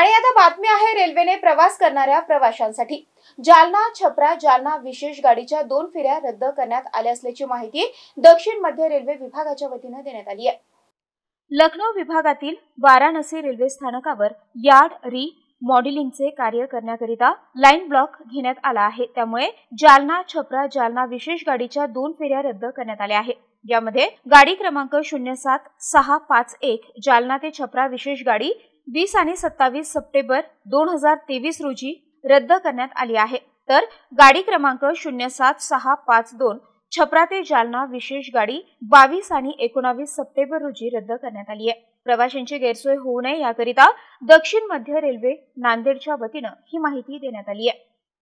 आणि आता बातमी आहे रेल्वेने प्रवास करणाऱ्या प्रवाशांसाठी जालना छपरा जालना विशेष गाडीच्या दोन फेऱ्या रद्द करण्यात आल्या असल्याची माहिती दक्षिण मध्य रेल्वे विभागाच्या वतीनं देण्यात आली आहे लखनौ विभागातील वाराणसी रेल्वे स्थानकावर यार्ड री मॉडेलिंगचे कार्य करण्याकरिता लाईन ब्लॉक घेण्यात आला आहे त्यामुळे जालना छपरा जालना विशेष गाडीच्या दोन फेऱ्या रद्द करण्यात आल्या आहेत यामध्ये गाडी क्रमांक शून्य सात सहा पाच एक जालना ते छपरा विशेष गाडी वीस आणि सत्तावीस सप्टेंबर दोन हजार तेवीस रोजी रद्द करण्यात आली आहे तर गाडी क्रमांक शून्य सात सहा पाच दोन छपरा ते जालना विशेष गाडी बावीस आणि एकोणावीस सप्टेंबर रोजी रद्द करण्यात आली आहे प्रवाशांची गैरसोय होऊ नये याकरिता दक्षिण मध्य रेल्वे नांदेडच्या वतीनं ही माहिती देण्यात आली आहे